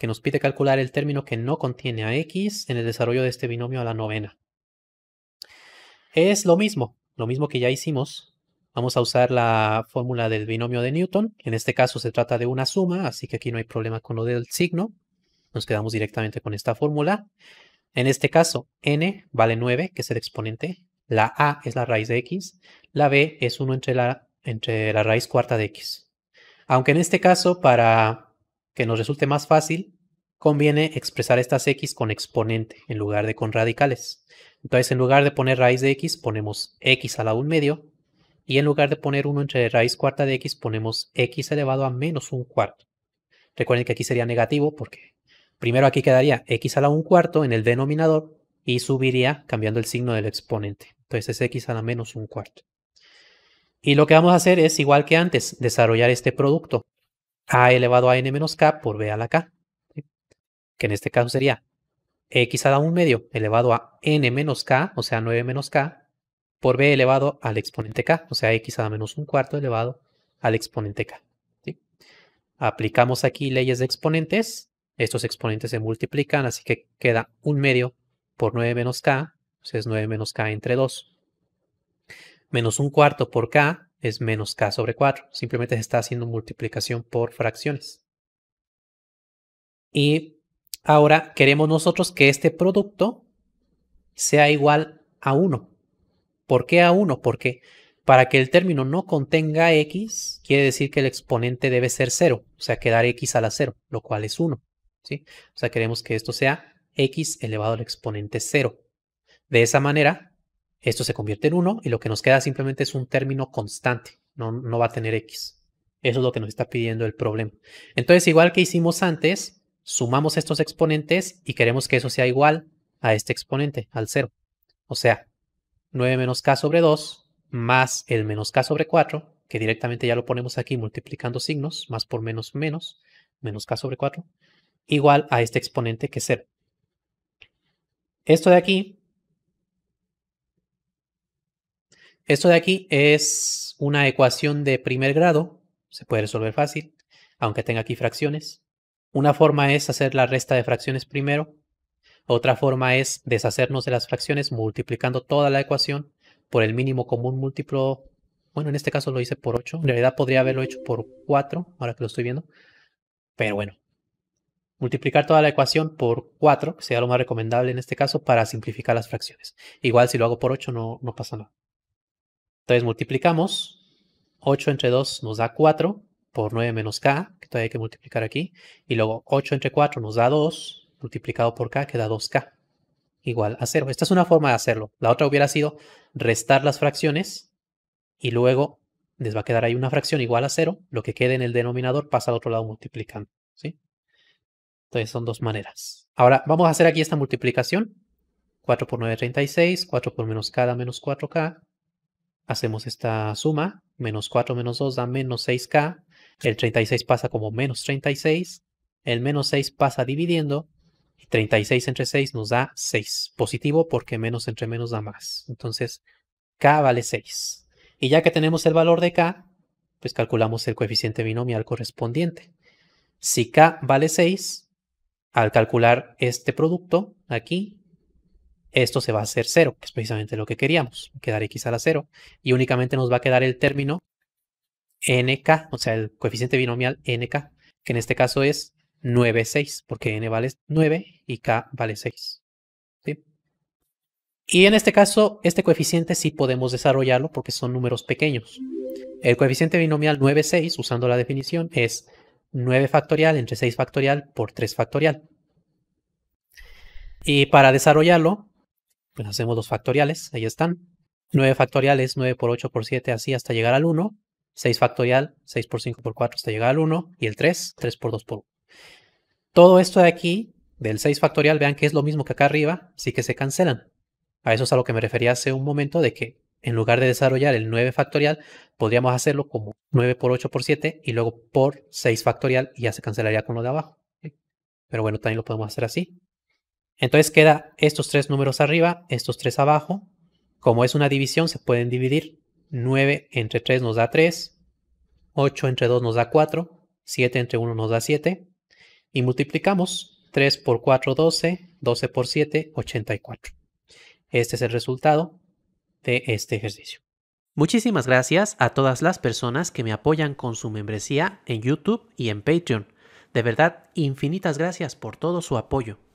que nos pide calcular el término que no contiene a x en el desarrollo de este binomio a la novena. Es lo mismo, lo mismo que ya hicimos. Vamos a usar la fórmula del binomio de Newton. En este caso se trata de una suma, así que aquí no hay problema con lo del signo. Nos quedamos directamente con esta fórmula. En este caso, n vale 9, que es el exponente. La a es la raíz de x. La b es 1 entre la, entre la raíz cuarta de x. Aunque en este caso, para que nos resulte más fácil, conviene expresar estas x con exponente en lugar de con radicales. Entonces, en lugar de poner raíz de x, ponemos x a la 1 medio. Y en lugar de poner 1 entre raíz cuarta de x, ponemos x elevado a menos 1 cuarto. Recuerden que aquí sería negativo porque primero aquí quedaría x a la 1 cuarto en el denominador y subiría cambiando el signo del exponente. Entonces es x a la menos 1 cuarto. Y lo que vamos a hacer es igual que antes, desarrollar este producto a elevado a n menos k por b a la k, que en este caso sería x a la 1 medio elevado a n menos k, o sea 9 menos k, por b elevado al exponente k, o sea x a la menos un cuarto elevado al exponente k. Aplicamos aquí leyes de exponentes, estos exponentes se multiplican, así que queda 1 medio por 9 menos k, sea es 9 menos k entre 2, menos un cuarto por k, es menos k sobre 4. Simplemente se está haciendo multiplicación por fracciones. Y ahora queremos nosotros que este producto sea igual a 1. ¿Por qué a 1? Porque para que el término no contenga x, quiere decir que el exponente debe ser 0. O sea, quedar x a la 0, lo cual es 1. ¿sí? O sea, queremos que esto sea x elevado al exponente 0. De esa manera, esto se convierte en 1 y lo que nos queda simplemente es un término constante, no, no va a tener x. Eso es lo que nos está pidiendo el problema. Entonces, igual que hicimos antes, sumamos estos exponentes y queremos que eso sea igual a este exponente, al 0. O sea, 9 menos k sobre 2 más el menos k sobre 4, que directamente ya lo ponemos aquí multiplicando signos, más por menos menos, menos k sobre 4, igual a este exponente que es 0. Esto de aquí Esto de aquí es una ecuación de primer grado, se puede resolver fácil, aunque tenga aquí fracciones. Una forma es hacer la resta de fracciones primero. Otra forma es deshacernos de las fracciones multiplicando toda la ecuación por el mínimo común múltiplo. Bueno, en este caso lo hice por 8. En realidad podría haberlo hecho por 4, ahora que lo estoy viendo. Pero bueno, multiplicar toda la ecuación por 4, que sería lo más recomendable en este caso, para simplificar las fracciones. Igual si lo hago por 8 no, no pasa nada. Entonces multiplicamos. 8 entre 2 nos da 4 por 9 menos k, que todavía hay que multiplicar aquí. Y luego 8 entre 4 nos da 2, multiplicado por k queda 2k, igual a 0. Esta es una forma de hacerlo. La otra hubiera sido restar las fracciones y luego les va a quedar ahí una fracción igual a 0. Lo que quede en el denominador pasa al otro lado multiplicando. ¿sí? Entonces son dos maneras. Ahora vamos a hacer aquí esta multiplicación. 4 por 9 36, 4 por menos k da menos 4k, hacemos esta suma, menos 4 menos 2 da menos 6k, el 36 pasa como menos 36, el menos 6 pasa dividiendo, 36 entre 6 nos da 6, positivo porque menos entre menos da más. Entonces, k vale 6. Y ya que tenemos el valor de k, pues calculamos el coeficiente binomial correspondiente. Si k vale 6, al calcular este producto aquí, esto se va a hacer cero, que es precisamente lo que queríamos, quedar x a la cero, y únicamente nos va a quedar el término nk, o sea, el coeficiente binomial nk, que en este caso es 9, 6, porque n vale 9 y k vale 6. Y en este caso, este coeficiente sí podemos desarrollarlo porque son números pequeños. El coeficiente binomial 9, 6, usando la definición, es 9 factorial entre 6 factorial por 3 factorial. Y para desarrollarlo, pues hacemos los factoriales, ahí están. 9 factorial es 9 por 8 por 7, así hasta llegar al 1. 6 factorial, 6 por 5 por 4 hasta llegar al 1. Y el 3, 3 por 2 por 1. Todo esto de aquí, del 6 factorial, vean que es lo mismo que acá arriba, sí que se cancelan. A eso es a lo que me refería hace un momento de que en lugar de desarrollar el 9 factorial, podríamos hacerlo como 9 por 8 por 7 y luego por 6 factorial y ya se cancelaría con lo de abajo. Pero bueno, también lo podemos hacer así. Entonces queda estos tres números arriba, estos tres abajo. Como es una división, se pueden dividir. 9 entre 3 nos da 3, 8 entre 2 nos da 4, 7 entre 1 nos da 7. Y multiplicamos 3 por 4, 12, 12 por 7, 84. Este es el resultado de este ejercicio. Muchísimas gracias a todas las personas que me apoyan con su membresía en YouTube y en Patreon. De verdad, infinitas gracias por todo su apoyo.